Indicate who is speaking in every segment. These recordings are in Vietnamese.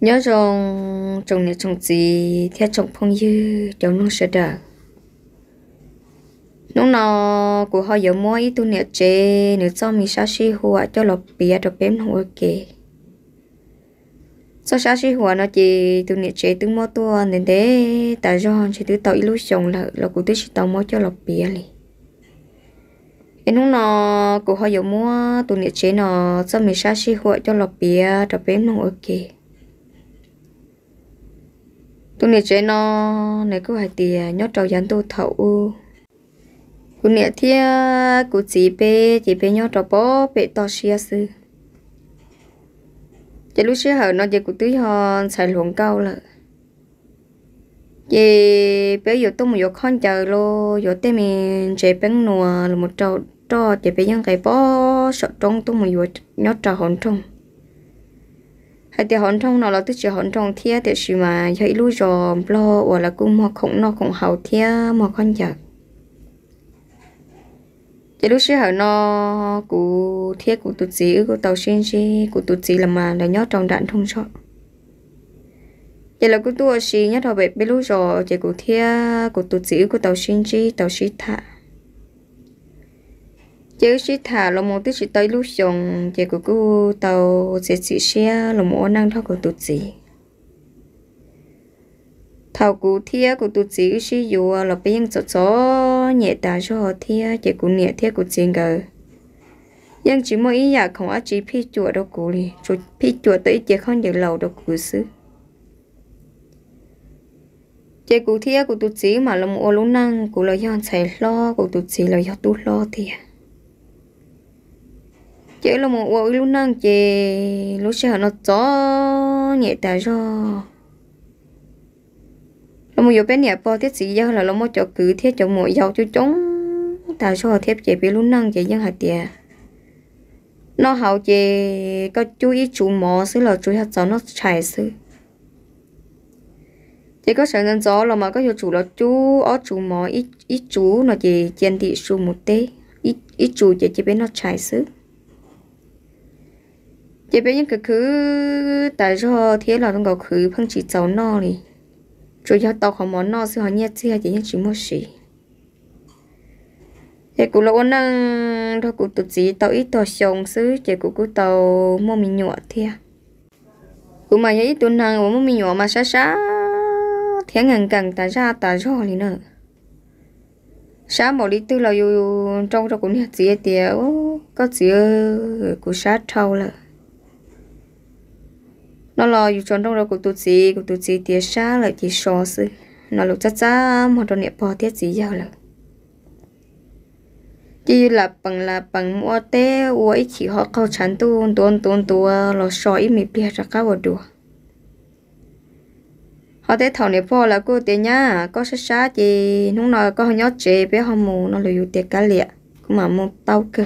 Speaker 1: nhớ rằng trồng này trồng gì theo trồng phong như đều nông sẽ đỡ nông nọ của họ giờ mua ít tu nè chế nè cho mình sa si hùa cho lọc bia được bém hùa ok sau sa si hùa nó chỉ tu nè chế tu mua tua nên thế tại do chỉ tu tàu ilu chồng là là của tu chỉ tàu mua cho lọc bia li em nông nọ của họ giờ mua tu nè chế nọ cho mình sa si hùa cho lọc bia được bém hùa ok tôi nè chế nó này cứ hay tiền à, nhốt trâu dán tôi thầu cụ nè thia cụ chỉ bé chỉ bé nhốt trâu bò bé to xia sư chỉ lúc xưa hở nó giờ cụ tưới hòn xài luồng câu là chị bé giờ tôi một giờ con chờ lô giờ tê mình chạy bé nùa là một trâu trâu chỉ bé những cái bò sợ trống tôi một giờ nhót trâu hồn trống hay thì hòn trong nó là tức chỉ hòn trong thia thì chỉ mà dạy lui rồi lo hoặc là cũng mà không nó không hào thia mà con chặt chỉ lúc xưa hở nó cụ thia cụ tụt gì cụ tàu xin gì cụ tụt gì là mà là nhót trong đạn thông sọ chỉ là cụ tua xí nhất họ bẹp bị lúc rồi chỉ cụ thia cụ tụt gì cụ tàu xin gì tàu xí thả chế sĩ thả là một tí sĩ tới lúc xong chế của cô tàu sẽ sĩ xe là một năng thao của tụt sĩ thảo cụ thia của tụt sĩ sĩ dù là bây giờ sợ sợ nhẹ ta cho họ thia chế của nhẹ thia của chiến cơ nhưng chỉ mỗi ý là không ai chỉ phi chùa đâu cụ đi chuột phi chùa tới chế không được lâu đâu cụ xứ chế cụ thia của tụt sĩ mà là một ô năng của là do chạy lo của tụt sĩ là do tụt lo thia chỉ là một vợ lúc nãy chị lúc xưa nó gió nhẹ ta cho lúc một giờ bé nhẹ po thiết sĩ giao là lúc một chỗ cứ thiết chỗ mỗi giao cho chống ta cho thiết chị bị lúc nãy chị dân hạt tiền nó hậu chị có chú ý chú mò xứ là chú hạt gió nó chạy xứ chỉ có sợ nên gió là mà có nhiều chủ là chú ó chú mò ít ít chú nó chỉ chiên thị xu một tê ít ít chú chỉ chỉ biết nó chạy xứ chế bé những cái cứ tại do thế là nó gọi cứ phăng chỉ cháu no đi rồi cho tao không món no sẽ họ nhét xe chỉ những chỉ mua xỉ chế cụ lỗ năng thôi cụ tụt gì tao ít tao sống xứ chế cụ cụ tao mua mình nhọ thia cũng mà nhớ ít tuần hàng mua mình nhọ mà xa xa thế ngàn càng tại ra tại do đi nữa sáng một đi tư là trong trong cho cũng nhặt gì thì có gì của sát thâu là nó lo dù chọn đâu đâu của tụt gì của tụt gì tía xa lại chỉ so sư nó lục chắc chắn mà trong nẹp bò tiết gì giàu lắm chỉ là bằng là bằng mua té uổi chỉ họ câu chán tuôn tuôn tuôn tuôn lo xó ít mì bia ra cá vào đùa họ té thầu nẹp bò là cô tía nhá có sát sát gì lúc nào có nhớ chế bé họ mù nó lưu tiệt cá liệt cũng mà mua bao cơ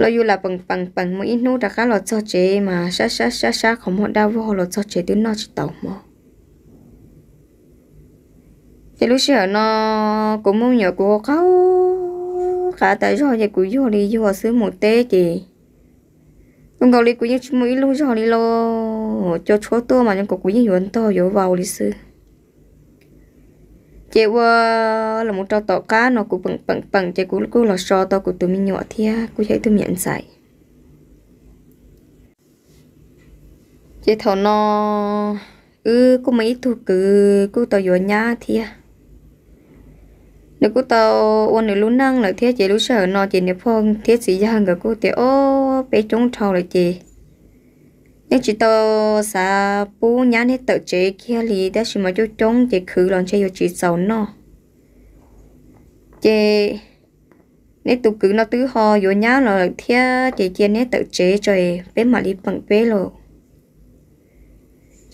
Speaker 1: lo yu là bằng bằng bằng mỗi ít nô đã khá lo cho chế mà sa sa sa sa không họ đau vô lo cho chế đến nó chỉ tàu mà thì lúc xưa nó cũng muốn nhờ của khâu cả tại do vậy cũng vô đi vô xứ một tê gì cũng cầu đi cũng như mũi lúc cho đi lo cho chỗ tôi mà nhưng cũng cũng như huấn to vô vào đi xứ chị vợ ờ, là một trò tàu cá nó cũng bằng bằng bằng chị cũng cũng là trò tàu của tụi mình nhỏ thì à, cũng thấy tụi mình xài chị thọ nó ừ cũng mấy thu cứ cũng tàu nhỏ nhá thì à. nếu cũng tao ôn nếu lúc năng là thế chị lúc sợ nó chị nếu phong thế gì ra hơn cả cô thì ô bé trống trâu là chị nếu chỉ tôi sa bú nhá nên tự chế kia lì đã chỉ mà chú trông chỉ khử lòng chơi chỉ sầu nó chế nếu tôi cứ nó tứ ho vô nhá là thia chế chia nên tự chế trời bé mà đi bằng bé lo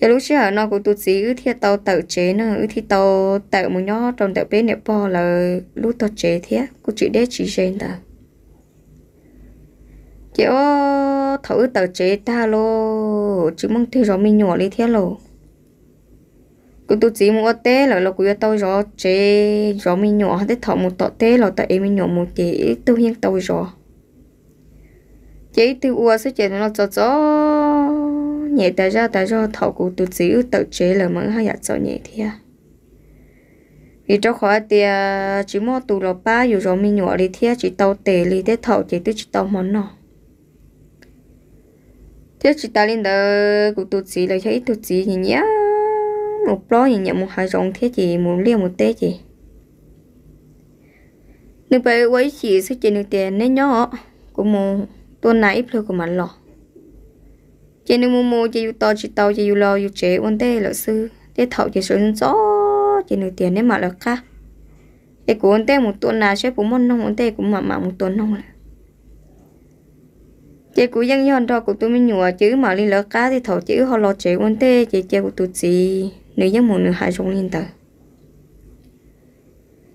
Speaker 1: chế lúc xưa nó của tôi sĩ ư thia tao tự chế nữa ư thì tao tự một nhó trong tự bé nẹp bò là lúc tao chế thia cô chị để chỉ trên ta kiểu thử tờ chế ta lô chứ mong thì rõ mình nhỏ đi thế lô cứ tôi chỉ mua té là lo của tôi rõ chế rõ mình nhỏ hết thọ một tọ té là tại em nhỏ một chế tôi hiện tôi rõ chế tôi ua sẽ chế nó cho cho nhẹ tại ra tại do thọ của tôi chỉ tờ chế là mẫn hay giặt cho nhẹ thế à vì cho khỏi à thì chỉ mua tụ lọ ba dù rõ mình nhỏ đi thế chỉ tàu tệ đi thế thọ chế tôi chỉ tàu món nào thế chị ta lên đó cụ tôi gì là thấy tôi gì nhìn nhá một bó nhìn nhá một hai rồng thế chị một liều một tê chị nếu bây quấy chị sẽ chỉ được tiền nên nhỏ của mù tuần nãy ít của mình lọ chỉ nếu mù mù chỉ yêu to chỉ tàu chỉ yêu lo yêu chế ôn tê lợi sư thế thọ chỉ sướng gió chỉ được tiền nên mà là khác cái của ôn tê một tuần nào sẽ cũng môn nông ôn tê cũng mà mà một tuần nông là chị của dân yon đó của tôi mới nhùa chứ mà liên lỡ cá thì thổ chữ họ lo chế quan tê chị chị của tụi chị nữ dân một nữ hai xuống liên tờ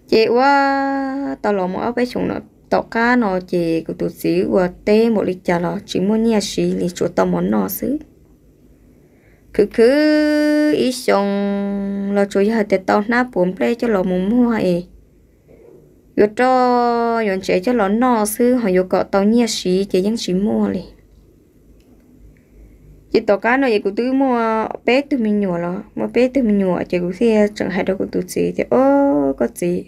Speaker 1: chị quá tao lo một bé xuống nó tao cá nó chị của tụi chị của tê một lịch trả lo chỉ muốn nhà sĩ lịch chỗ tao món nó xứ cứ cứ ý xong lo chú ý hạt tê tao nắp buồn play cho lo mùng mua ấy yo cho yon chế cho lón nọ sư họ yo có tàu nhia xí chế dân xí mua li chị tàu cá nó cũng tứ mua bé tụi mình nhua lo mua bé tụi mình nhua chị cũng xe chẳng hay đâu cũng tụi chị thì ô có gì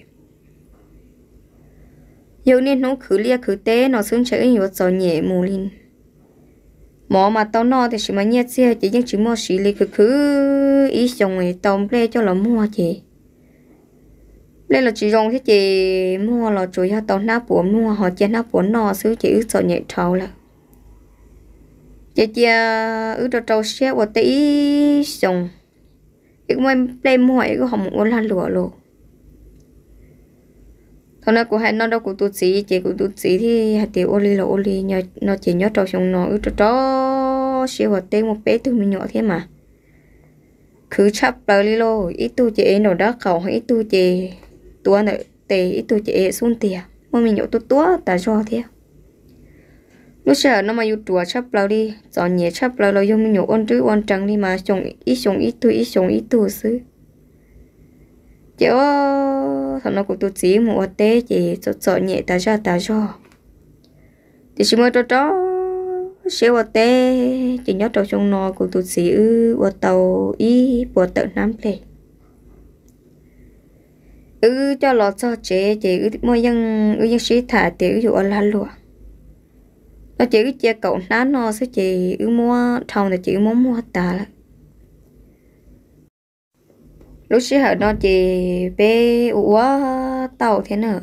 Speaker 1: yo nên nó khử lia khử tế nó xuống chế yo cho nhẹ mù linh mỏ mà tàu nọ thì chỉ mà nhia xe chế dân xí mua xí li khử khử ý chồng người tàu ple cho lắm mua chị đây là chị dùng thế chị mua là chủ yếu tàu na bún mua họ chia na bún nó xứ chị ướt sợ nhẹ trâu là chị chia ướt đồ trâu xe và tí dùng ít mới đem mua ít có hỏng uống là lụa luôn thằng nào của hai nó đâu của tu sĩ chị của tu sĩ thì hạt tiểu ô li là ô li nhờ nó chỉ nhớ trâu xuống nó ướt đồ trâu xe và tí một bé từ mình nhỏ thế mà cứ chấp lời li lô ít tu chị nó đã khẩu ít tu chị tua nợ tê ít tu chị xuống tìa mà mình nhậu tu tua ta cho thế lúc sợ nó mà yêu chùa chấp lâu đi gió nhẹ chấp lâu lâu dùng mình nhậu ôn trứ ôn trăng đi mà chồng ít chồng ít tu ít chồng ít tu xứ chị thằng nó cũng tu chỉ một tê chị sợ sợ nhẹ ta cho ta cho Thì chỉ mới cho chó sẽ hoa tê chỉ nhớ trong nó cũng tu sĩ ư ở tàu y bộ tàu nam lệ ừ cho lọ cho chế chế ừ mua dân ừ dân sĩ thả thì ừ dụ là luôn nó chỉ chia cậu ná nó sẽ chỉ ừ mua thòng thì chỉ muốn mua tà là lúc sĩ hở nó chỉ bé ủa tàu thế nữa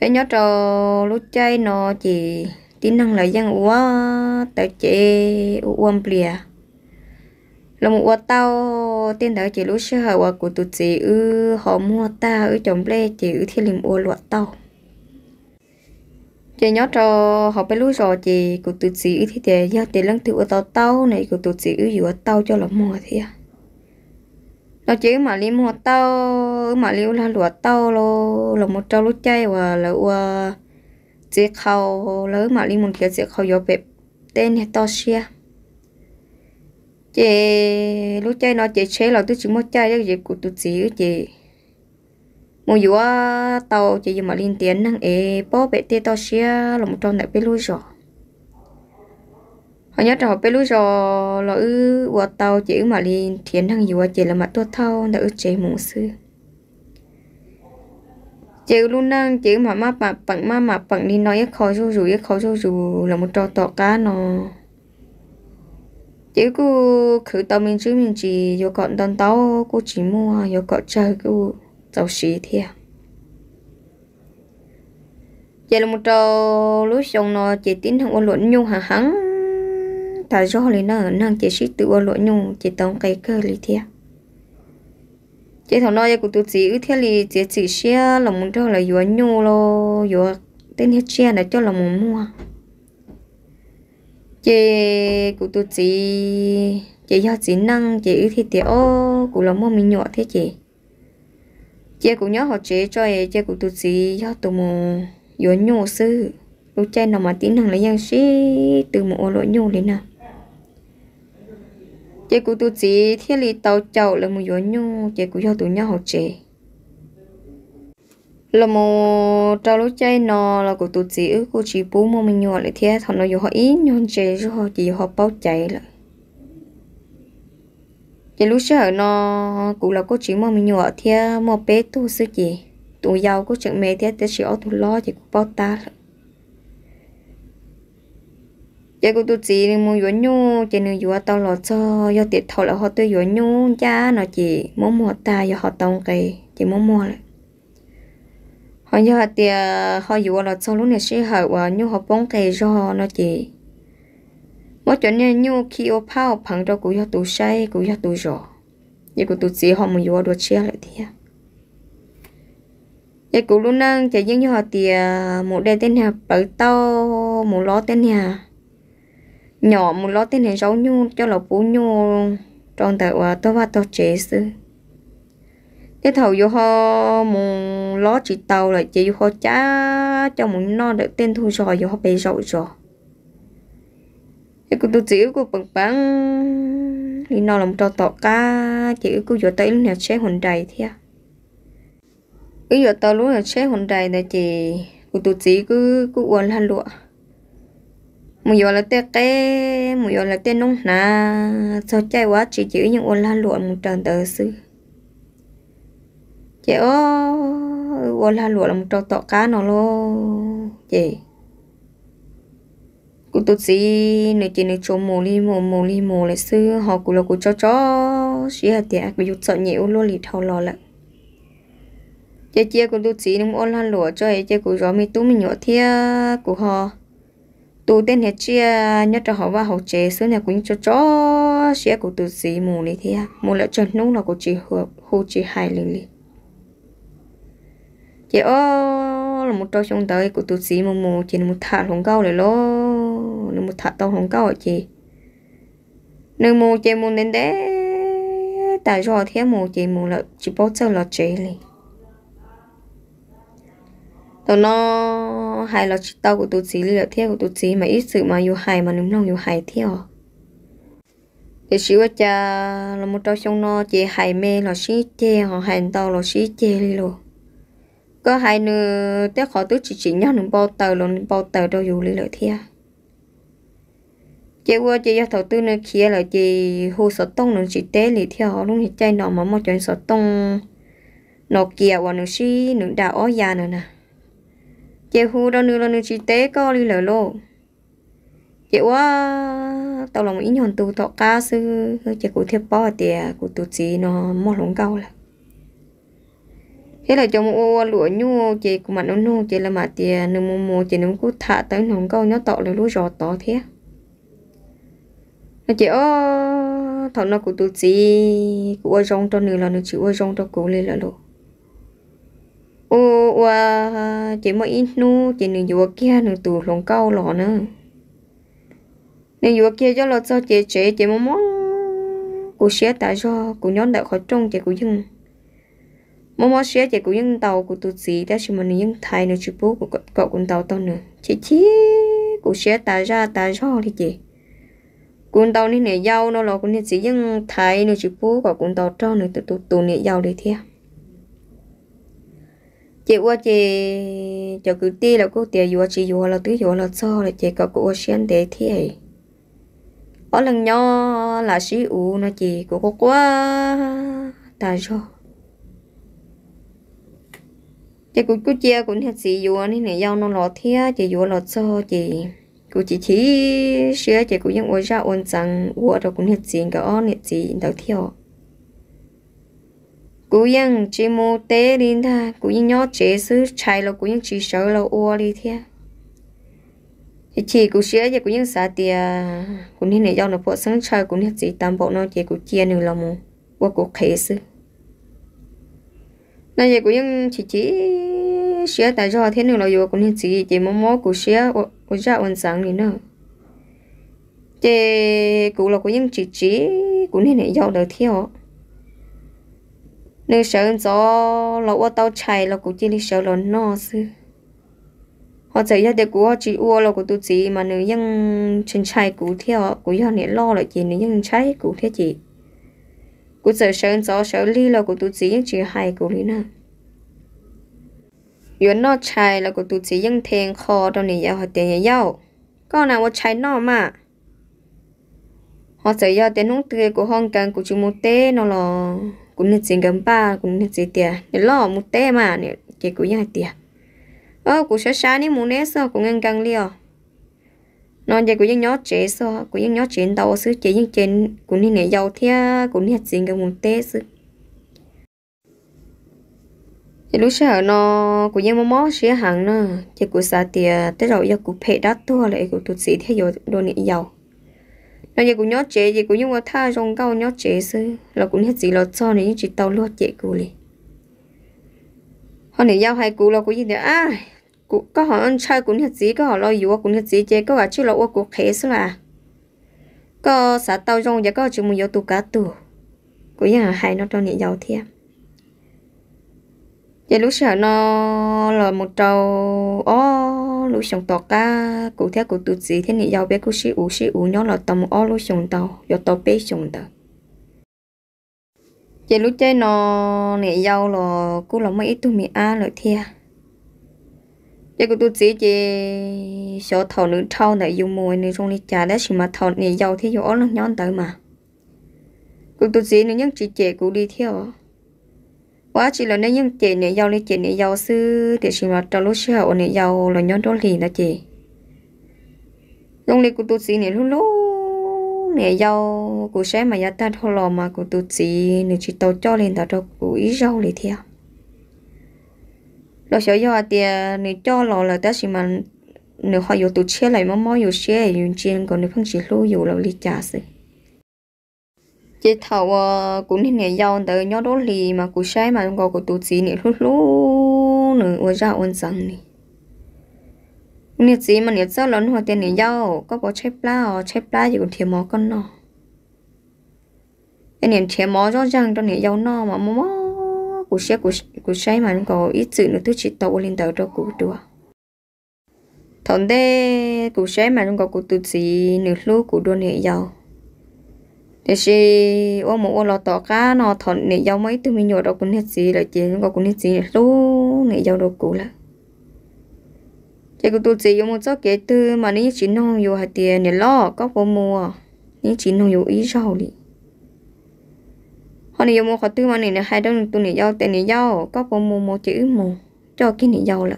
Speaker 1: bé nhớ trò lúc chơi nó chỉ tính năng lợi dân ủa tàu chế ủa bìa là một quả tao tên đó chỉ lúc sơ hở của tụt chỉ ư họ mua ta ư chồng lê chỉ ư thiên liềm ua lụa tàu. chị nhớ cho họ phải lúc rồi chị của tụt chỉ ư thì để do tiền lăng tiêu tàu tàu này của tụt chỉ ư giữa tàu cho là mua thì à. nó chỉ mà li mua tao mà liu là lụa tàu lo là một trâu lúc chơi và là ua chỉ khâu lỡ mà li một kia chỉ khâu vô bếp tên này tao xia chị lúc chơi nó chị chơi là tôi chỉ muốn chơi cái gì của tôi chỉ chị một vụ tàu chị dùng mà liên tiến năng ế bó bệ tê tao xia là một trong đại bê lui rồi họ nhớ trò bê lui rồi là ư quả tàu chị mà liên tiến năng vụ chị là mặt tôi thâu đã ư chế mũ sư chị luôn năng chị mà má bà bằng má mà bằng đi nói khó rồi rồi khó rồi là một trò tọt cá nó chỉ cô cứ tâm mình chứ mình chỉ vô còn đón tao cô chỉ mua vô còn chơi cô tao xí thì vậy là một trò lối sông nó chỉ tin thằng ôn luận nhung hàng hắn tại do lấy nó năng chỉ sĩ tự ôn luận nhung chỉ tông cây cơ lý thiệt chỉ thằng nói của tụi chị thế thì chỉ chỉ xe là một cho là vừa nhung lo vừa tên hết xe là cho là muốn mua chị cụ tụt chị chị do chị năng chị ư thì tiệt ô cụ lòng mua mình nhỏ thế chị chị cũng nhớ họ chế cho ấy chị cũng tụt chị do tụi mồ yếu nhổ sư lúc trẻ nào mà tí năng lấy nhau xí từ mồ lỗi nhổ đến nào chị cũng tụt chị thiết lý tàu chậu là một yếu nhổ chị cũng do tụ nhau họ chế là một trâu lúa chay nò là của tụt chỉ ước của chị bú mà mình nhỏ lại thế thằng nó dù họ ý nhon chè cho họ chỉ họ bao chạy lại chị lúc sợ nó cũng là cô chị mà mình nhỏ thế mà bé tu sư gì tụ giàu có chuyện mẹ thế thế chị ở tụ lo chị cũng bao ta lại chị cũng tụt chỉ nên muốn yuan nhu chị nên yuan tao lo cho do tiệt thầu là họ tôi yuan nhu cha nó chị muốn mua ta do họ tông kỳ chị muốn mua lại họ nhớ thì họ dù là sau lúc này sẽ họ và nhu họ bóng thầy cho nó chỉ mỗi chuyện này nhu khi ô phao phẳng cho cụ cho tụ say cụ cho tụ rõ như cụ tụ chỉ họ mà dù được chia lại thì giờ cụ luôn năng chỉ riêng như họ thì một đề tên nhà bự to một ló tên nhà nhỏ một ló tên nhà rau nhu cho là bún nhu trong tại và tôi và tôi chế sư cái thầu vô ho mùng ló chỉ tàu là chỉ ho chá trong mùng non được tên thu rồi vô ho bề rồi rồi cái cô tôi chỉ cô bận bận đi non làm trò tọt cá chỉ cô vô tới lúc nào sẽ hồn đầy thế à. cứ vô tới lúc nào sẽ hồn đầy là chỉ cô tôi chỉ cứ cứ uốn lăn lụa mùi vô là tê cái mùi vô là tê nông nà sao chạy quá chỉ chỉ những uốn lăn lụa một trần tờ xưa chị ô gọi là lụa làm cho tọt cá nó lo chị cụ tụt gì nơi chị nơi chỗ mồ li mồ mồ li mồ lại xưa họ cụ là cụ cho chó, xí hạt tiền bị dụt sợ nhiều luôn lì thầu lò lại chị chia cụ tụt gì nông ôn là lụa cho ấy chị cụ gió mi tú mi nhỏ thia cụ họ tụ tên hết chia nhất cho họ và hậu chế xưa nhà cũng cho chó, xí cụ tụt gì mồ li thia mồ lại chân nông là cụ chỉ hợp hồ chỉ hài liền liền chị ô là một trâu trong tới của tụt sĩ mù mù chỉ một thả không câu này lo một thả tao không câu chị nên mù chị mù đến đấy tại do thế mù chị mù là chỉ bao giờ là chị liền tàu nó hay là tàu của tụt sĩ là thế của tụt sĩ mà ít sự mà yêu hài mà nấm nông yêu hài theo để xíu cha là một trâu trong nó chị hài mê là sĩ chê họ hành tàu là sĩ chê đi luôn có hai nửa tiếc khó tức chỉ chỉ nhau nửa bao tờ luôn bao tờ đâu dù lì lợi thia chị qua chị thầu tư nơi kia là chị hồ sở tông nửa chỉ tế lì thia họ luôn thì chạy nọ mà một chuyện sở tông nọ kia và nửa xí nửa đào ó già nữa nè chị hồ đâu nửa là nửa chỉ tế có lì lợi lô chị qua tàu lòng ý nhọn tu thọ ca sư chị cụ thiệp bỏ tiền cụ tu chỉ nó một lồng câu là thế là cho mua lụa nhu chị của nó nu chị là mà tiền nương mùa mua chị nó cứ thả tới nó câu nhớ tọt là lúa giò to thế nó chị ơ thằng nó của tụi chị của rong cho nương là nó chịu rong cho cô lên là lúa ô ô chị mới ít nu chị nương vừa kia nương tụ lòng câu lọ nữa nương vừa kia cho lọ cho chị chị chị mong mong của xe tại do của nhóm đại khỏi trông chị của dưng mô mô xe chạy của dân tàu của tụi chị đã chỉ mình những thầy nữa chú bố của cậu con tàu tao nữa chị chí của xe ta ra ta cho thì chị con tàu này nè giàu nó là con này chỉ dân thầy nữa chú bố của con tàu cho nữa tụi tụi tụi này giàu để theo chị qua chị cho cứ ti là cô tiền vừa chị vừa là tứ vừa là cho là chị có cô xuyên để thế ở lần nhỏ là sĩ u nó chị của cô quá ta rồi chị cũng cứ chia cũng hết gì vừa nên này giao nó lọt thế chị vừa lọt cho chị cũng chỉ chỉ sửa chị cũng những ôi ra ôn rằng ủa rồi cũng hết gì cả ôn hết gì đầu theo cũng những chỉ mua té đi ta cũng những nhót chế xứ chạy là cũng những chỉ sợ là ủa đi thế chị cũng sửa chị cũng những xả tiền cũng nên này giao nó bộ sáng chơi cũng hết gì tam bộ nó chị cũng chia nửa lòng một ủa cũng khế xứ nãy giờ cũng chỉ chỉ xía tại do thế nên là vô cũng chỉ chỉ mò mò cũng xía cũng ra ổn sáng đi nữa chị cũng là cũng chỉ chỉ cũng nên để giàu đời theo nếu sợ do là qua tàu chạy là cũng chỉ đi sợ là nó sư họ chạy ra để của chỉ ô là của tôi chỉ mà nếu nếu ยัง chân chạy cũng theo cũng do này lo là chị nếu ยัง chạy cũng thế chị cú giờ sơn gió sớ ly là của tu chỉ những chỉ hay của lý nè yến nó chai là của tu chỉ những thèn kho đâu nè yêu hoặc tiền yêu, có nào một chai nó mà họ sẽ giao tiền nông tươi của hong kong của chúng một tê nó là cũng nên xin gấm ba cũng nên xin tiền để lo một tê mà nè chỉ ờ, của nhà tiền ơ của sẽ sáng đi muốn nét sao cũng ngang căng liều nó giờ của những nhót chế so của những nhót chế đầu xứ chế những chế của những này giàu thia của những hạt gì cái muốn tê xứ thì lúc sau nó của những mắm mắm xía hàng nữa chỉ của xả tiền tới rồi giờ của phe đắt tua lại của tụt sĩ theo rồi đồ nghệ giàu nó giờ của nhót chế gì của những người tha trong câu nhót chế xứ là của những hạt gì lọt cho này những chỉ tàu lót chế của liền họ này giàu hai cụ là của gì nữa ai có họ ăn chơi cũng hết gì có họ lo yếu cũng hết gì chứ có cả chú lo uống cũng khé xí là có xã tao rong và có chú muốn yếu tụ cá tụ cũng như là hay nó cho nhẹ giàu thiệt giờ lúc sợ nó là một trâu ó lúc sống tọt cá cụ theo cụ tu gì thế nhẹ giàu bé cụ sĩ ủ sĩ ủ nó là tầm ó lúc sống tàu giờ tàu bé sống tàu giờ lúc chơi nó nhẹ giàu là cụ là mấy ít tụ mì a lợi thiệt giờ tôi chỉ chỉ số thầu nữ thâu này dùng mồi này trong đi trà đấy mà thầu này giàu thì giàu lắm nhon tới mà cũng tôi chỉ nữa những chị chị cũng đi theo quá chỉ là nên những chị này giàu này chị này giàu sư thì chỉ mà trong lúc sau này giàu là nhon đó liền đó chị lúc này cũng tôi chỉ này luôn luôn này giàu cũng sẽ mà gia ta thâu lò mà cũng tôi chỉ nữa chỉ tàu cho lên đó cho cũng ý giàu đi theo lo sợ giờ thì nè cho lo là ta chỉ mà nè họ yêu tụ chia lại mong mong yêu chia yêu chiên còn nè phong chỉ lưu yêu là li trả gì. Chế thầu cũng nên nè giàu tới nhớ đó lì mà cũng sai mà còn có tụ chỉ nữa lúc lúc nè ở ra ôn rằng nè nè chỉ mà nè sao lớn hoa tiền nè giàu có có chép lá chép lá gì cũng thiếu máu con nọ em thiếu máu mỏ rõ ràng cho nè giàu no mà mỏ cú xe cú cú xe mà nó có ít sự nó tôi chỉ tàu lên tàu cho cú đùa thằng đê cú xe mà nó có cú tự chỉ nửa lú cú đùa nửa giàu thế thì ô một ô lọ tỏ cá nó thằng nửa giàu mấy tụi mình nhồi đâu cũng hết gì là chỉ nó có cũng hết gì nửa lú nửa giàu đâu cú là thế cú tự chỉ một số kể từ mà nó chỉ nông vô hạt tiền nửa lọ có vô mua nó chỉ nông vô ý rau đi họ này dùng một họ tư mà này là hai đứa tụi này giàu tiền này giàu có bộ mù một chữ mù cho cái này giàu là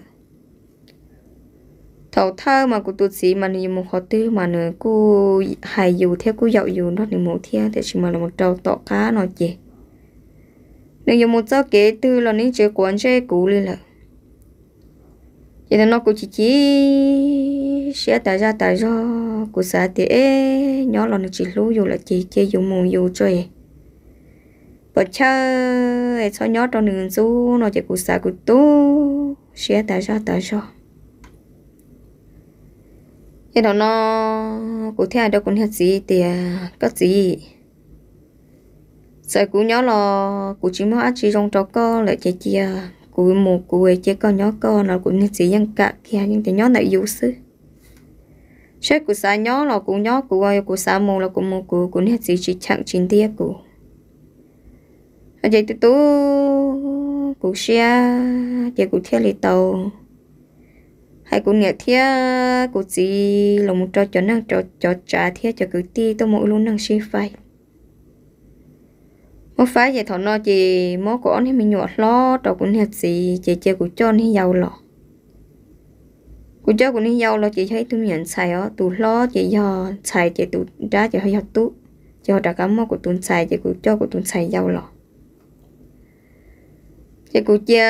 Speaker 1: thầu thơ mà của tụt sĩ mà này dùng một họ tư mà nữa cô hài dù theo cô giàu dù nó này một theo thì chỉ mà là một trâu tọ cá nó chị nếu dùng một số kế tư là những chữ quán chơi cũ lên là vậy là nó cũng chỉ chỉ sẽ tại ra tại do của xã thì nhỏ là nó chỉ lú dù là chỉ chơi dùng mù dù chơi có chơi cho nhớ trong đường du nó chỉ cụ xa cụ tu xé tại cho tại cho cái đó nó cụ thế đâu cũng hết gì thì có gì sợ cụ nhớ là cụ chỉ mới ăn chỉ trong trò co lại chỉ chia cụ một cụ ấy chơi con nhớ con nó cũng hết gì nhưng cả kia nhưng thì nhớ lại dụ sư sẽ cụ xa nhớ là cụ nhớ cụ ơi cụ xa mù là cụ một cụ cũng hết gì chỉ chặn chín tia cụ giờ tôi tú cụ xe giờ cụ theo lì tàu hay cụ nhẹ thiết cụ gì là cho trò cho năng trò trò trả thiết cho cụ ti tôi mỗi luôn năng xí phai mốt phái vậy thọ nó chị mốt của anh thì mình nhọt lo đầu cũng nhẹ gì chị chơi cụ cho anh giàu lọ cụ cho cụ nên giàu lọ chị thấy tôi nhận xài ó tụ lo chị do xài chị tụ ra chị hơi học tú chị họ đã cảm mốt của tôi xài chị cụ cho của tôi xài giàu lọ chị cụ chia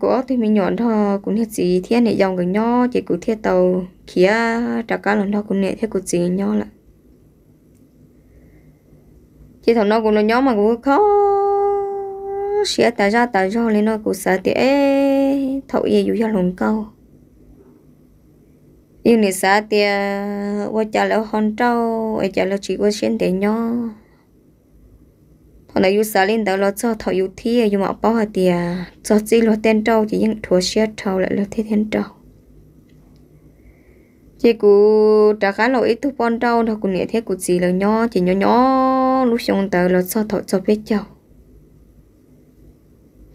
Speaker 1: của thì mình nhọn thò cũng hết gì thế này dòng cái nho chị cụ thiết tàu kia trả cá lần đó cũng nhẹ thế cụ gì nho lại chị thằng nó cũng nó nhóm mà cũng khó sẽ tại ra tại do lên nó cũng sợ thì ế thậu gì dù cho lồng câu yêu này sợ thì qua trả lại hòn trâu ở trả lại chỉ có xin để nho thằng này yêu xả lên đó lo cho thằng yêu thi yêu mạo bao hạt tiền à, cho chỉ lo tên trâu chỉ những thua xe trâu lại lo thế tiền trâu chị cụ trả cá lo ít thu bon trâu thằng cụ nhẹ thế cụ chỉ là nhỏ chỉ nhỏ nhỏ lúc xong tờ lo cho thằng cho biết trâu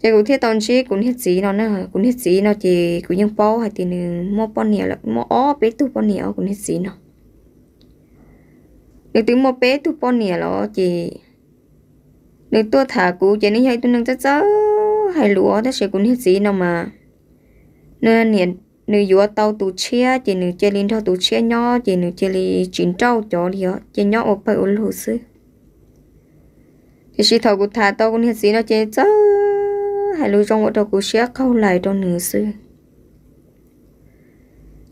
Speaker 1: chị cụ thiết toàn chi cũng thiết gì nó nè cũng thiết gì nó chị cũng những bao hay tiền mua bao nhiêu là mua ó bé tu bao nhiêu cũng thiết gì nó nếu tính mua bé tu bao nhiêu là chị nếu tôi thả cú chỉ nên hay tôi nâng chắc chắc hay lúa thế sẽ cũng hết gì nào mà nên hiện nếu vừa tàu tụ chia chỉ nếu chơi lên thao tụ chia nhỏ chỉ nếu chơi lên chuyển trâu chó đi ó chỉ nhỏ ô phải ô hồ sư thì chỉ thầu của thả tàu cũng hết gì nó chơi chắc hay lúa trong một đầu cú chia câu lại trong nửa sư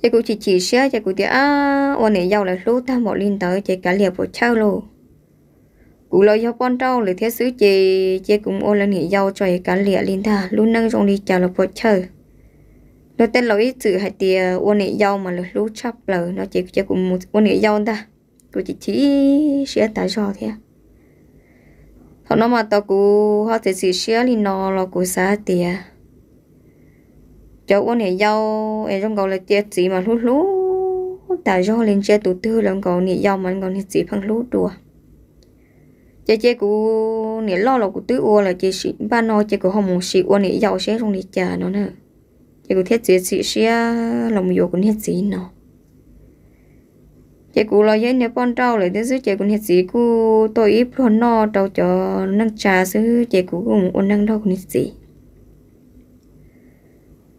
Speaker 1: chỉ cũng chỉ chỉ chia chỉ cũng tiếc à ô này giàu lại lúa ta một linh tới chỉ cả liệp của chao luôn cú lo yo con trâu lấy thiết xứ chê chê cũng ô lên nghỉ dâu cho cả lìa lên thà luôn nâng trong đi chào là bộ chờ nó tên lỗi chữ hay tìa ô nghỉ dâu mà lúc lúc chắp lờ nó chỉ chê cũng một ô nghỉ dâu ta cú chỉ chỉ sẽ tại sao thế họ nó mà tao cú họ thiết sự sẽ lên nó là cú xa tìa cháu ô nghỉ dâu em trong cầu là chê chỉ mà lúc lúc tại sao lên chê tụt tư làm cầu nghỉ dâu mà còn nghỉ chỉ phăng lúc đùa chị chị cụ nè lo là cụ tứ ô là chị sĩ ba nó chị cụ không muốn sĩ ô nè giàu sẽ không đi chờ nó nữa chị cụ thiết chị sĩ sẽ lòng vô cũng thiết gì nó chị cụ lo với nè con trâu lại tới chị cũng thiết gì cụ tôi ít luôn nó trâu cho nâng trà xứ chị cụ cũng ôn nâng đâu cũng thiết gì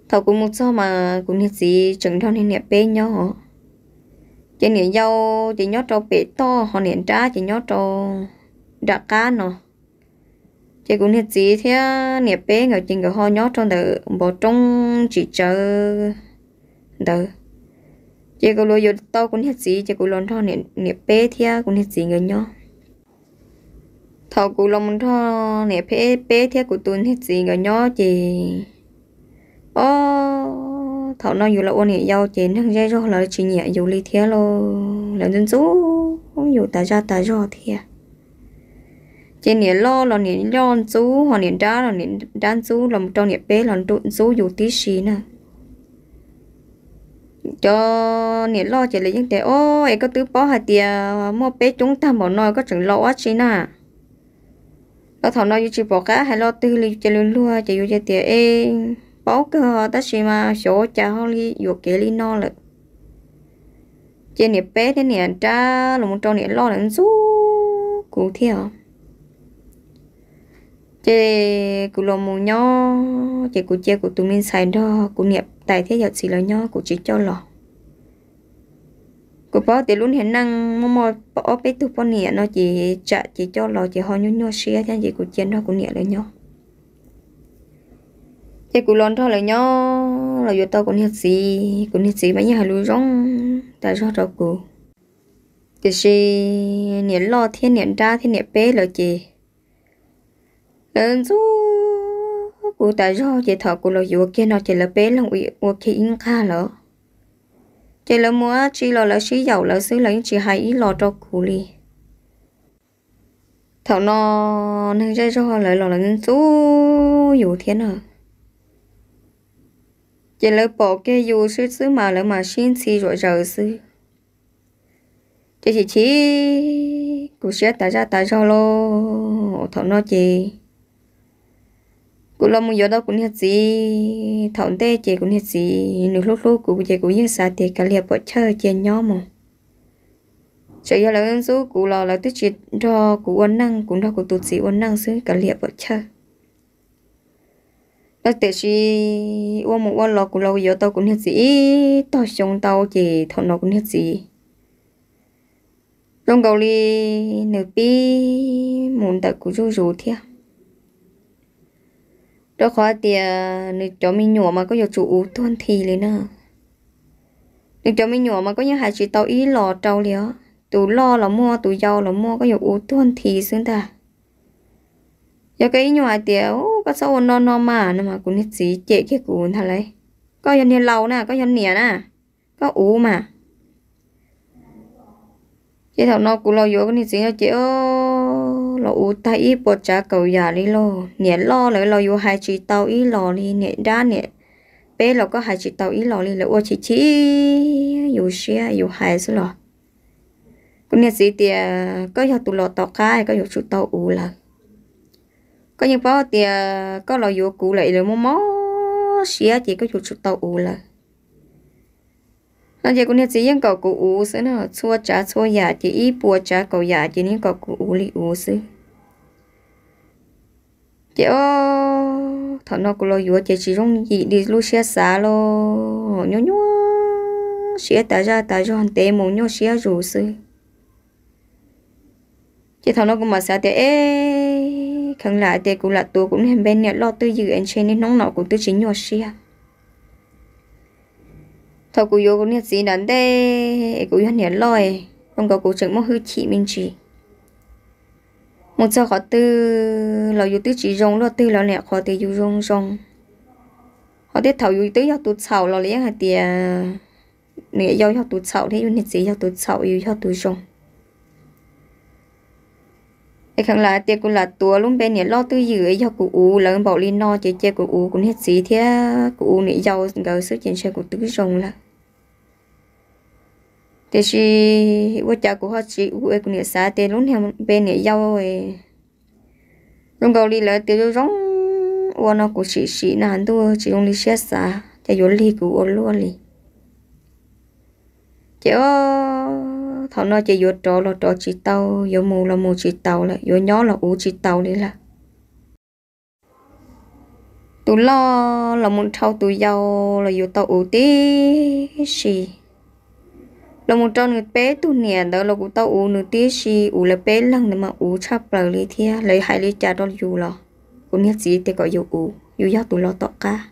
Speaker 1: thầu cũng một số mà cũng thiết gì chẳng thon nên nẹp bé nhau chị nè giàu chị nhót trâu bé to họ nè trá chị nhót trâu đã cá nó chị cũng hết gì thế nhiệt bé ngồi chừng cái ho nhót trong đời bỏ trong chỉ chờ đời chị cũng lo rồi tao cũng hết gì chị cũng lo cho nẹp nhiệt bé thế cũng hết gì người nhó thầu cũng lo muốn cho nhiệt bé bé thế cũng tuân hết gì người nhó chị ô thầu nó dù là ôn nhiệt giàu chị nó dây rồi là chị nhẹ dù ly thế lo là dân số không dù ta ra ta do thế chỉ niệm lo là niệm lo chú hoặc niệm đá là niệm đan chú là một trong niệm bé là trụ chú dù tí xí nè cho niệm lo chỉ là những cái ô ấy có tứ bó hạt tiền mua bé chúng ta bỏ nói có chẳng lo quá xí nè có thằng nói chỉ bỏ cả hay lo tư li chơi luôn luôn chỉ dùng tiền ê bó cơ ta xí mà số cha họ li dù kế li no lực chỉ niệm bé thế niệm cha là một trong niệm lo là chú cụ theo chế cụ lò mù nhỏ chế cụ chế cụ tụi mình xài đó cụ niệm tài thế giật xì là nhỏ cụ chỉ cho lò cụ bảo thì luôn hiện năng mò mò bỏ bé tụi con nè nó chỉ trả chỉ cho lò chỉ ho nhô nhô xia thế chỉ cụ chiến đó cụ niệm là nhỏ chế cụ lòn đó là nhỏ là vô tao cũng hết gì cũng hết gì bây giờ lùi rong tại sao đó cụ thì niệm lo thiên niệm ra thiên niệm bé là chị lần chú cụ ta do chị thọ cụ lo dù kia nó chị là bé lòng ủy ua kia in kha lỡ chị là mua chị lo là sĩ dầu là xứ là chị hay ý lo cho cụ li thọ nó nên chơi cho lại lo lần chú dù thế nào chị là bỏ kê dù sư sư mà lỡ mà xin xì rồi giờ sư chị chỉ chỉ cụ sẽ tại ra tại sao lo thọ nó chị cú lo muốn giờ đó cũng hết gì thằng tê chị cũng hết gì nửa lúc lúc cú chị cũng như sa thì cả liệp bỏ chơi chị nhóm mà chạy giờ là ứng số cú lò là tức chị cho cú uốn năng cũng đâu cụ tụt gì uốn năng xứ cả liệp bỏ chơi đó tệ chị uốn một uốn lò cú lò giờ tao cũng hết gì to sống tao chị thằng nó cũng hết gì trong cầu ly nửa pi muốn tại cú rủ rủ thiệt đó khó thì nếu cho mình nhỏ mà có giờ chủ ú tuân thì lên nè nếu cho mình nhỏ mà có những hai chị tàu ý lò trâu liền tụ lo là mua tụ giàu là mua có giờ ú tuân thì xương ta giờ cái nhỏ thì có sao non non mà nó mà cũng hết gì chệ cái cuốn thà lấy có dân hiền lâu nè có dân nè nè có ú mà chị thằng nó cũng lo vô cái gì nó chị ơi lo u ta y bộ cha cầu già đi lo nhẹ lo lại lo u hai chị tàu y lo đi nhẹ đa nhẹ bé lo có hai chị tàu y lo đi lo u chi chi, u xia u hai số lo cũng nhẹ gì tia, có giờ tu lo tàu cá có giờ chu tàu u là có những bao thì có lo u cũ lại rồi mó mó xia chỉ có chu tàu u là nó giờ con nhớ chỉ vẫn cậu cụ ú xí nó chua chả chua giả chỉ ít bùa chả cậu giả chỉ những cậu cụ ú li ú xí kiểu thằng nó cũng lo vừa chỉ chỉ rong gì đi lu xe xả lo nhau nhau xe tại ra tại cho hàng tệ một nhau xe rủ sư chỉ thằng nó cũng mà xả tệ ê khẳng lại tệ cũng là tôi cũng hem bên nè lo tôi dự anh trên nên nóng nọ cũng tôi chính nhau xe thằng cũng vô cũng nhận gì nắn đây cũng nhận nhận lo không có cố chẳng mong hư chị mình chỉ một giờ khó tư là dù tư chỉ rong lo tư là lẹ khó tư dù rong rong họ tiết thầu dù tư giao tụt sầu là lẽ hạt tìa nửa giao giao tụt sầu thế dù nít gì giao tụt sầu dù giao tụt rong cái khẳng là tiệc cũng là tua luôn bên nè lo tư dự ấy cho cụ u là bảo linh no chế chế cụ ú cũng hết gì thế cụ ú nãy giàu gấu sức chiến xe cụ tư rồng là thế chị vợ cha của họ chị u ấy cũng nhiều xa luôn theo bên người giàu ấy luôn cầu đi lại tiêu giống, ô nó của chị chị là hắn tôi chị luôn đi xe xã, thì vốn đi của ô luôn đi chị ơ thằng nó chị vợ trò là trò chị tàu vợ mù là mù chị tàu là vợ nhỏ là ú chị tàu đi là tôi lo là muốn thâu tôi giàu là vợ tàu u tí gì lòng một tròn người bé tu nè đó lo cũng tao u nửa tí xì u là bé lăng nữa mà u chắp lời lý thia lấy hai lý cha đó dù lo cũng nhất gì thì có dù u dù giáo tu lo tọt cả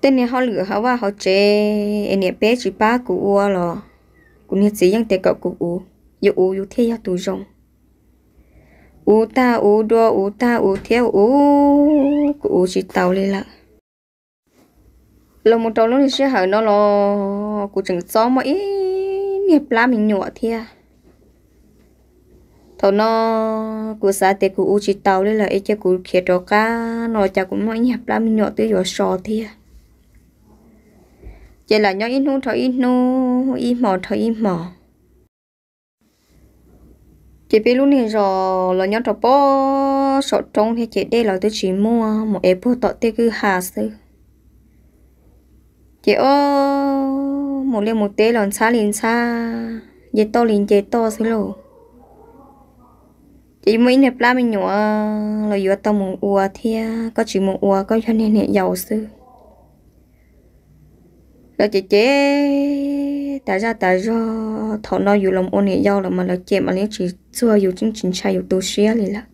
Speaker 1: tên này họ lửa họ và họ chê anh này bé chỉ ba của u lo cũng nhất gì ยัง thì có của u dù u dù thế giáo tụ rong u ta u đua u ta u theo u của u chỉ tàu lên lặng lòng một tròn lúc thì sẽ hỏi nó lo của chừng gió mà ít nghiệp lá mình nhỏ thia à. thầu nó của xã tiệc của u chỉ tàu đây là ít chơi của kia trò cá nó chả cũng nói nghiệp lá mình nhỏ tới giờ sò thia à. chỉ là nhớ ít nu thôi ít nu ít mỏ thôi ít mò chị biết lúc này giờ là nhớ thọ bò sọt trong thì chị đây là tôi chỉ mua một ép bơ tọt tê cứ hà sư chị ơi một lên một tế lòn xa liền xa dễ to liền dễ to xí lồ chỉ mấy nẹp la mình nhỏ là vừa tao một ua thì có chỉ một ua có cho nên hiện giàu sư là chị chế tại ra tại do thọ nó dù lòng ôn hiện giàu là mà là chị mà lấy chỉ xưa dù chính chính trai dù tu sĩ liền là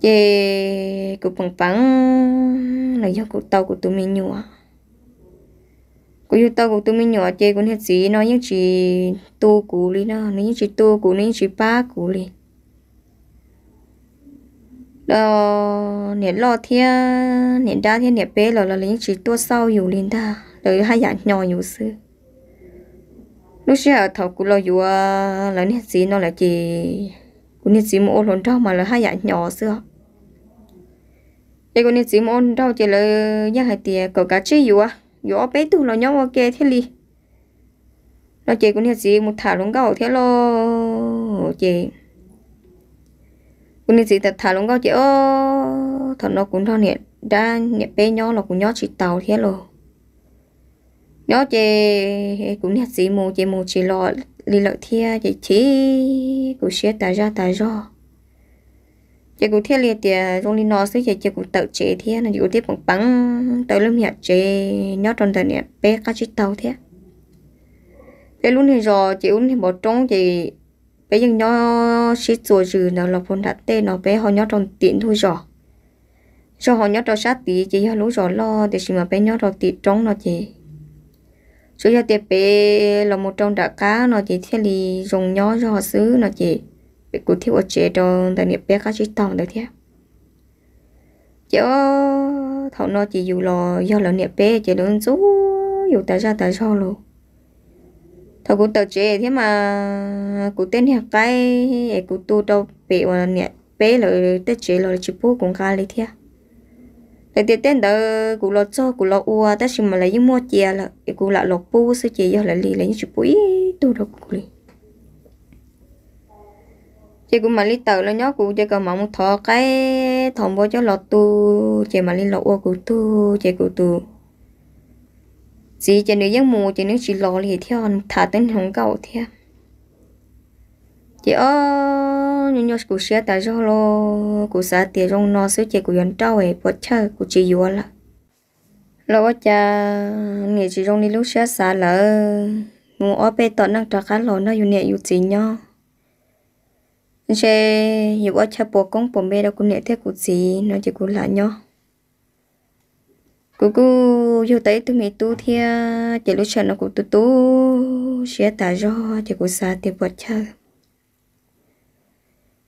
Speaker 1: chị cũng bằng bằng là do cụ tàu của tụi mình nhỏ cô yêu tao cũng tôi mới nhỏ chơi cũng hết gì nói những chỉ tô cú đi nó nó những chỉ tô cú nói những chỉ ba cú đi đó nè lo thia nè đa thia nè bé lo là những chỉ tô sau dù lên ta rồi hai dạng nhỏ dù sư lúc xưa thầu cú lo dù là nét gì nó là chỉ cú nét gì một lần trong mà là hai dạng nhỏ xưa đây cú nét gì một lần trong chỉ là giác hai tiệt cậu cá chi dù à gió bé tu nó nhau ok thế li nó chị cũng như gì một thả lông gạo thế lo chị cũng như gì thật thả lông gạo chị ô thật nó cũng thon hiện ra nhẹ bé nhau nó cũng nhau chị tàu thế lo nhau chị cũng như gì mù chị mù chị lo li lợi thia chị chỉ cũng sẽ tài ra tài do chị cũng thiết liệt thì trong linh nó sẽ chị cũng tự chế thế là cũng tiếp bằng bắn tới lúc nhà chế nhớ trong thời này bé cá chít tàu thế cái lúc này rồi chị uống thì bỏ trống thì bé nhưng nhớ xít rồi rồi nào là phun đặt tê nó bé họ nhớ trong tiện thôi rồi rồi họ nhớ trong sát tí chị họ lúc rồi lo thì mà bé nhớ trong tiện trống nó chị rồi giờ tiếp bé là một trong đã cá nó chị thiết liệt dùng nhớ cho họ xứ nó chị bị cụ thiếu ở chế đồ tại nghiệp bé cá chỉ tòng đấy thế chứ thằng nó chỉ dù lo do lò nghiệp bé chỉ đứng số dù tại sao tại sao luôn thằng cụ tàu chế thế mà cụ tên nhà cái cụ tu đâu bị mà nghiệp bé rồi tết chế rồi chỉ bố cũng khá lý thế tại tiền tên đó cụ lo cho cụ lo ua tất nhiên mà lấy những mua chè là cụ lại lọt bu sư chế do lại lì lấy những chục bụi tu đâu cụ lì chị cũng mà lý tự là nhóc cũng chị còn mà một thọ cái thòng bố cho lọt tu chị mà lý lọt ô cũng tu chị cũng tu gì chị nữ giấc mù chị nữ chỉ lọt thì theo thả tên hồng cầu theo chị ơ nhưng nhớ cũng xia tại do lo cũng xả tiền trong nó sửa chị cũng dọn trâu ấy bớt chơi cũng chị vừa là lo cha nghề chị trong đi lúc xia xả lỡ ngủ ở bên tọt năng trà khá lo nó yêu nhẹ yêu chị nhau chế nhiều quá cha bố công bố mẹ đâu cũng nhẹ thế cũng gì nó chỉ cũng là nhau cũng cũng yêu tới tụi mẹ tu thì chỉ lúc chờ nó cũng tu e. e tu sẽ ta do chỉ cũng xa thì bố cha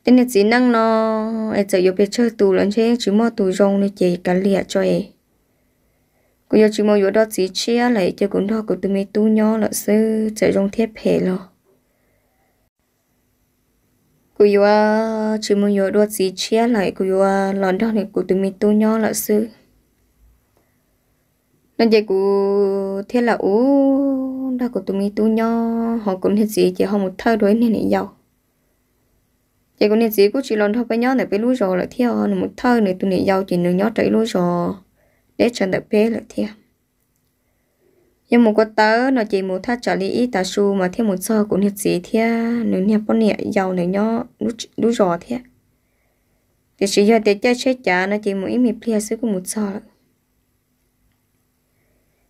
Speaker 1: tên là chỉ năng nó em sợ yêu biết chơi tu lần chế chỉ mò tu rong nó chỉ cả lìa cho em cũng yêu chỉ mò yêu đó chỉ chia lại chỉ cũng đó cũng tụi mẹ tu nhó là sư chơi rong thiết hệ rồi cô yêu ờ, chỉ muốn yêu đôi gì chia lại cô yêu ờ, lòn đó này cô tụi mình tu nhau là sư nên vậy cô thế là ú đó cô tụi mình tu nhau họ cũng hết gì chỉ họ một thơ đối nên này giàu vậy cũng nên gì cũng chỉ lòn thôi với nhau này với lúa rồi là theo một thơ này tụi này giàu chỉ nửa nhau chạy lúa rồi để cho đợi bé là theo nhưng một có tớ nó chỉ một thắt trở lý ít ta su mà thêm một sơ cũng nhiệt gì thế nếu nhà bọn nhẹ giàu này nhó lúc lúc rõ thế thì chỉ giờ để chơi chơi chả nó chỉ một ít mì plea sứ của một sơ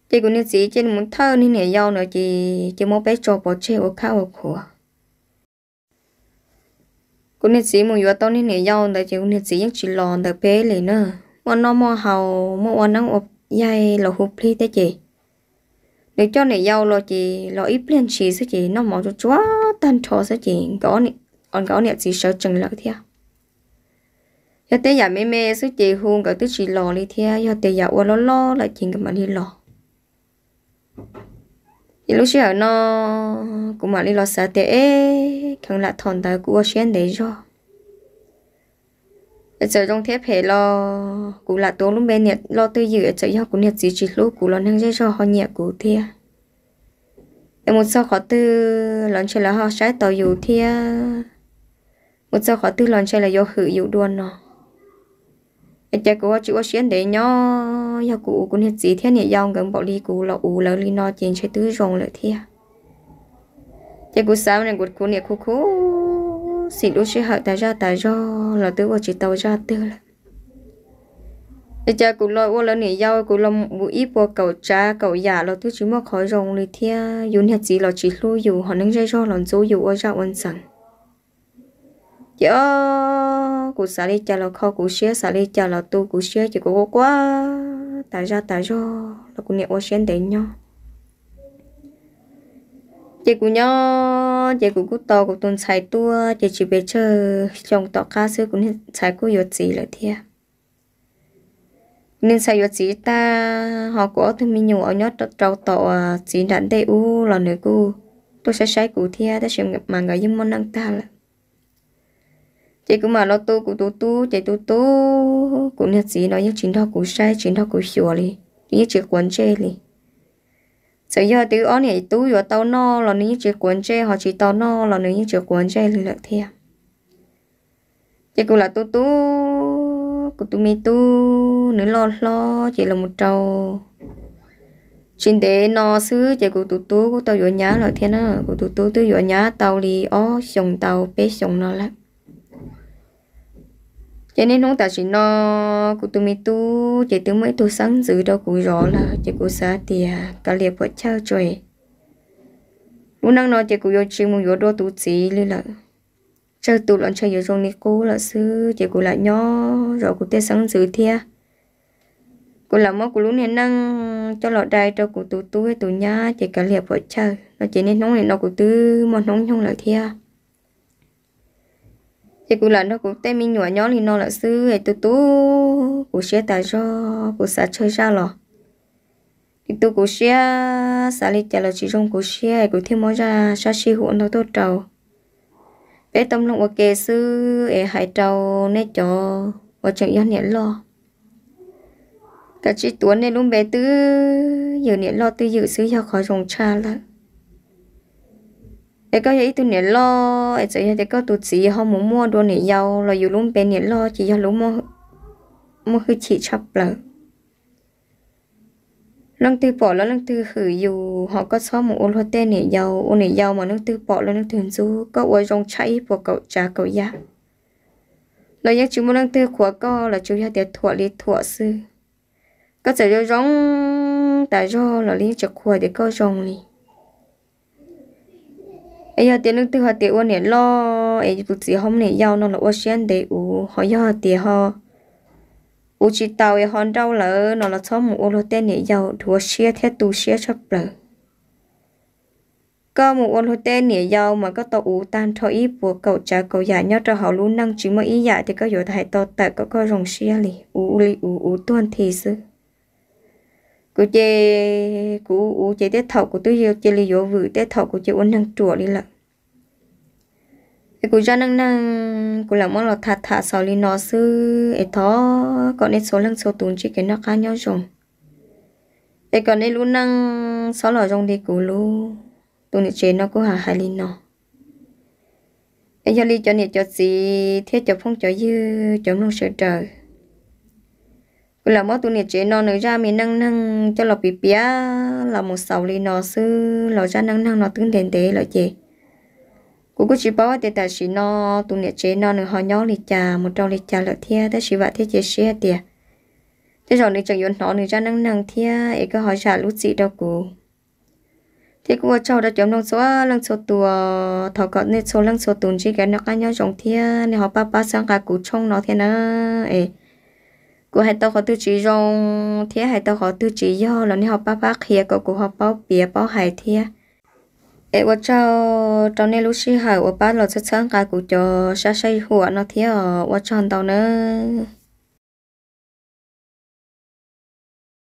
Speaker 1: chỉ cũng nhiệt gì trên một thơ nên nhẹ giàu nó chỉ chỉ một bé trò bỏ chơi ở khao ở khổ cũng nhiệt gì một giờ tao nên nhẹ giàu tại chỉ cũng nhiệt gì những chỉ lòn tại bé này nữa mà nó mò hầu mò ăn nắng ốp dây là hụp plia thế chị để cho này giàu lo chị lo ít lên chị sẽ chị nó mỏ cho chúa tan cho sẽ chị có nè còn có nè chị sợ chừng lợi thia giờ tới giờ mẹ mẹ sẽ chị hôn cái tới chị lo đi thia giờ tới giờ qua lo lo là chị cái mà đi lo thì lúc trước nó cũng mà đi lo sợ tệ không là thòn ta cũng có xuyên để cho giờ trong thép hệ lo cũng là tốn lúc bên nhiệt lo tư dự giờ do cũng nhiệt gì chỉ lúc cú lo năng dây cho họ nhẹ cú thia em một sao khó tư lần chơi là họ trái tàu dù thia một sao khó tư lần chơi là do hử dù đuôn nó em chơi của chịu xuyên để nhó do cụ cũng nhiệt gì thế nhẹ dòng gần bỏ đi cú là ủ lỡ đi no trên chơi tư rồng lại thia chơi cú sao này của cụ nhiệt khu khu xin đôi chị hỏi ta ra ta do là tôi có chỉ tàu ra tư là cha cũng lo ô là nỉ dâu cũng lo mũ ít bộ cầu cha cầu giả là tôi chỉ mua khỏi rồng này thia yun hết gì là chỉ lu dù họ nên dây cho lòng dấu dù ở ra ôn sẵn giờ cụ xả đi chờ là kho cụ xé xả đi chờ là tôi cụ xé chỉ có quá tại ra tại do là cụ niệm ô xén đến nhau chị cũng nhớ chị cũng cút to cũng tuần xài tua chị chỉ biết chơi chồng tọt ca xưa cũng xài của yết gì là thia nên xài yết gì ta họ của thì mình nhiều ở nhớ trâu tọ chỉ đạn tê u là nữa cô tôi sẽ xài cụ thia ta xem mà người dân món ăn ta là chị cũng mà lo tu của tu tu chị tu tu cũng nhật gì nói những chuyện đó cũng sai chuyện đó cũng sửa đi những chuyện quấn chơi đi ó này no no chỉ cuốn họ 所以啲安尼都要到那了，你只管这，或者到那了，你只管这里了天。chỉ cũng là tu tu của tu mi tu nữa lo lo chỉ là một trâu xin để no xứ chỉ của tu tu của tao vừa nhá là thế nó của tu tu tôi vừa nhá tao đi ó sòng tao bé sòng nó lắm cho nên nó ta chỉ nó cụ tụi mình tu chỉ tụi mới tu sáng giữ đâu cũng rõ là chỉ cụ xa thì cả à, liệp vợ trao trời lúc năng nó chỉ cụ vô chim một vô đô tu chỉ lên là chơi tụ lợn chơi vô trong này cô là sư chỉ cụ lại nhỏ rồi cụ tê sáng giữ thia cụ làm mất cụ lúc này năng cho lọ đai cho cụ tụ tu hay tụ nhá chỉ cả liệp vợ trao nó chỉ nên nóng này nó cụ tư một nóng trong lại thia thì cũng là nó cũng tên mình nhỏ nhỏ thì nó là sư hệ tu tu của xe tài cho của xã chơi ra lò thì tôi cũng xe xả đi trả là chỉ trong của xe hay cũng thêm món ra sa si hụn nó tốt trầu bé tâm lòng của kê sư để hại trầu nên cho và chẳng yên nhẹ lo cả chị tuấn nên luôn bé tư giờ nhẹ lo tư dự sư ra khỏi rồng cha lại để có ý tôi nhớ lo ấy chỉ để có tôi chỉ không muốn mua đồ này giàu rồi dù luôn bên nhớ lo chỉ cho luôn mua mua hơi chỉ chọc lợ lăng tư bỏ lăng tư khử dù họ có so một ôn hoa tên này giàu ôn này giàu mà lăng tư bỏ lăng thường du có uống rong chảy của cậu trà cậu già lời nhắc chúng mua lăng tư của co là chú ra tiệt thuở lý thuở sư có thể do rong tại do là lý chọc khua để có rong liền ấy giờ tiền nước tiêu họ tiền uống này lo ấy tụt gì không này giàu nó là uống xuyên để u họ giờ tiền họ u chỉ tàu ấy hòn rau là nó là xóm một uống tên này giàu thua xia thế tu xia cho lợ có một uống tên này giàu mà có tàu u tan thôi ít của cậu cha cậu già nhau cho họ luôn năng chỉ mới ý dạ thì có giờ thầy to tại có có rồng xia lì u u lì u u tuân thì sư cô chê cô u chê tết thầu của tôi hiểu chê lý do vừa tết thầu của chê uống năng chùa đi lận cái cô ra năng năng cô làm món là thà thà sau lý nó sư ấy thó còn nên số lần số tuần chỉ cái nó khá nhau rồi ấy còn nên luôn năng sáu lò trong thì cô lu tuần này chế nó cô hà hai lý nó ấy cho lý cho này cho gì thế cho phong cho dư cho luôn sợ trời cứ là mất tu nhiệt chế nó nơi ra mình năng năng cho lọp bị bia là một sầu li nó sư lọ ra năng năng nó tương tiền tế lọ chế cũng có chỉ bảo thì ta chỉ nó tu nhiệt chế nó nơi họ nhó li trà một trâu li trà lọ thia ta chỉ vậy thế chế xe tiệt thế rồi nơi chẳng yến nó nơi ra năng năng thia ấy cứ hỏi trả lút gì đâu cụ thế cũng cho đã chấm năng số năng số tù thọ cọ nên số năng số tù chỉ cái nó cá nhau trong thia nên họ ba ba sang cả cụ trong nó thế nữa ấy cô hai tao họ tư chỉ rong thế hai tao họ tư chỉ do là ni họ ba bác kia cô cô học bao bìa bao hải thế ê qua cho cho nên lúc xí hải qua ba lọt sẵn sàng cả cụ cho sa say hùa nó thế ở qua cho tao nữa